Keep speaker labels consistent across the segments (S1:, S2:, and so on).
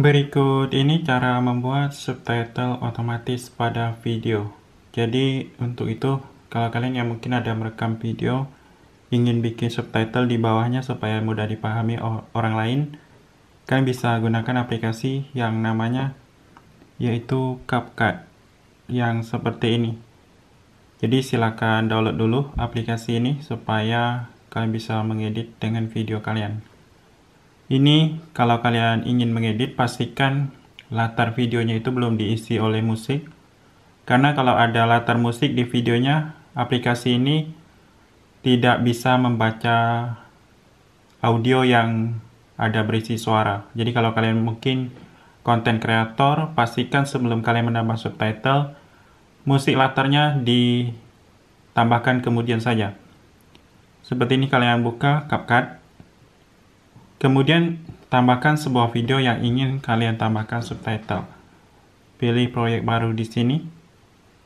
S1: Berikut ini cara membuat subtitle otomatis pada video. Jadi untuk itu, kalau kalian yang mungkin ada merekam video, ingin bikin subtitle di bawahnya supaya mudah dipahami orang lain, kalian bisa gunakan aplikasi yang namanya yaitu CapCut yang seperti ini. Jadi silakan download dulu aplikasi ini supaya kalian bisa mengedit dengan video kalian. Ini kalau kalian ingin mengedit pastikan latar videonya itu belum diisi oleh musik. Karena kalau ada latar musik di videonya, aplikasi ini tidak bisa membaca audio yang ada berisi suara. Jadi kalau kalian mungkin konten kreator, pastikan sebelum kalian menambah subtitle, musik latarnya ditambahkan kemudian saja. Seperti ini kalian buka CapCut. Kemudian, tambahkan sebuah video yang ingin kalian tambahkan subtitle. Pilih proyek baru di sini,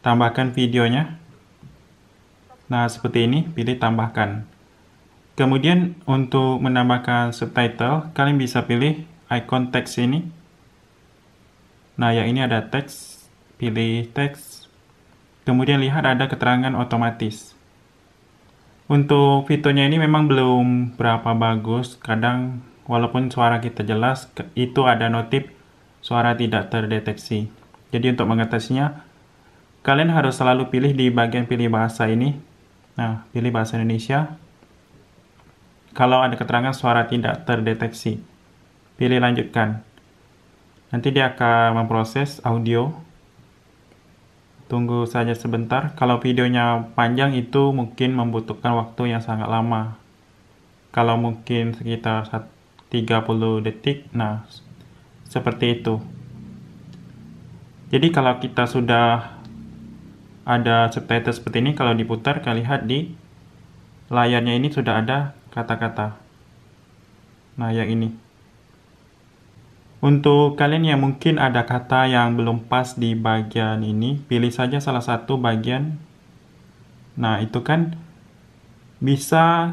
S1: tambahkan videonya. Nah, seperti ini, pilih tambahkan. Kemudian, untuk menambahkan subtitle, kalian bisa pilih icon teks ini. Nah, yang ini ada teks, pilih teks. Kemudian lihat ada keterangan otomatis. Untuk fiturnya ini memang belum berapa bagus. Kadang walaupun suara kita jelas, itu ada notif suara tidak terdeteksi. Jadi untuk mengatasinya, kalian harus selalu pilih di bagian pilih bahasa ini. Nah, pilih bahasa Indonesia. Kalau ada keterangan suara tidak terdeteksi, pilih lanjutkan. Nanti dia akan memproses audio Tunggu saja sebentar, kalau videonya panjang itu mungkin membutuhkan waktu yang sangat lama. Kalau mungkin sekitar 30 detik, nah seperti itu. Jadi kalau kita sudah ada subtitle seperti ini, kalau diputar, kita lihat di layarnya ini sudah ada kata-kata. Nah, yang ini. Untuk kalian yang mungkin ada kata yang belum pas di bagian ini, pilih saja salah satu bagian. Nah, itu kan bisa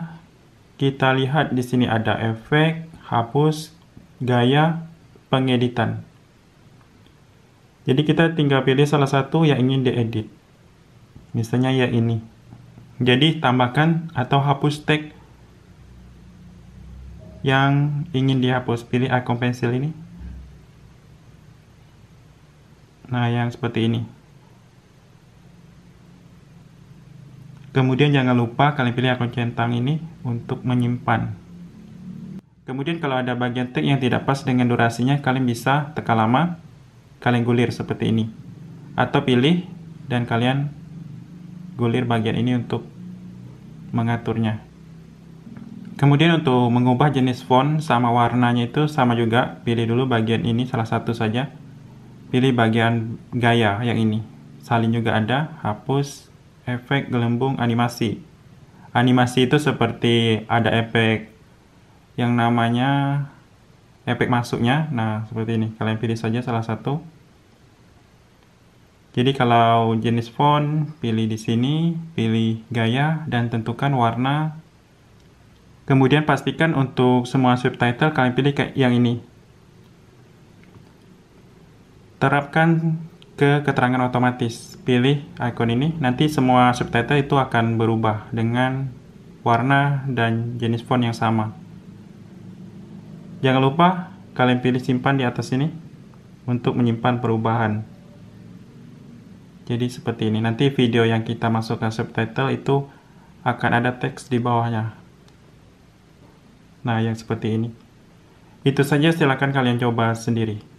S1: kita lihat di sini ada efek, hapus, gaya, pengeditan. Jadi kita tinggal pilih salah satu yang ingin diedit. Misalnya ya ini. Jadi tambahkan atau hapus tag yang ingin dihapus. Pilih icon pensil ini nah yang seperti ini kemudian jangan lupa kalian pilih akun centang ini untuk menyimpan kemudian kalau ada bagian tag yang tidak pas dengan durasinya kalian bisa tekan lama kalian gulir seperti ini atau pilih dan kalian gulir bagian ini untuk mengaturnya kemudian untuk mengubah jenis font sama warnanya itu sama juga pilih dulu bagian ini salah satu saja Pilih bagian gaya yang ini. Salin juga ada, hapus, efek gelembung animasi. Animasi itu seperti ada efek yang namanya efek masuknya. Nah, seperti ini. Kalian pilih saja salah satu. Jadi kalau jenis font, pilih di sini, pilih gaya, dan tentukan warna. Kemudian pastikan untuk semua subtitle kalian pilih kayak yang ini, terapkan ke keterangan otomatis. Pilih icon ini, nanti semua subtitle itu akan berubah dengan warna dan jenis font yang sama. Jangan lupa kalian pilih simpan di atas ini untuk menyimpan perubahan. Jadi seperti ini. Nanti video yang kita masukkan subtitle itu akan ada teks di bawahnya. Nah, yang seperti ini. Itu saja silakan kalian coba sendiri.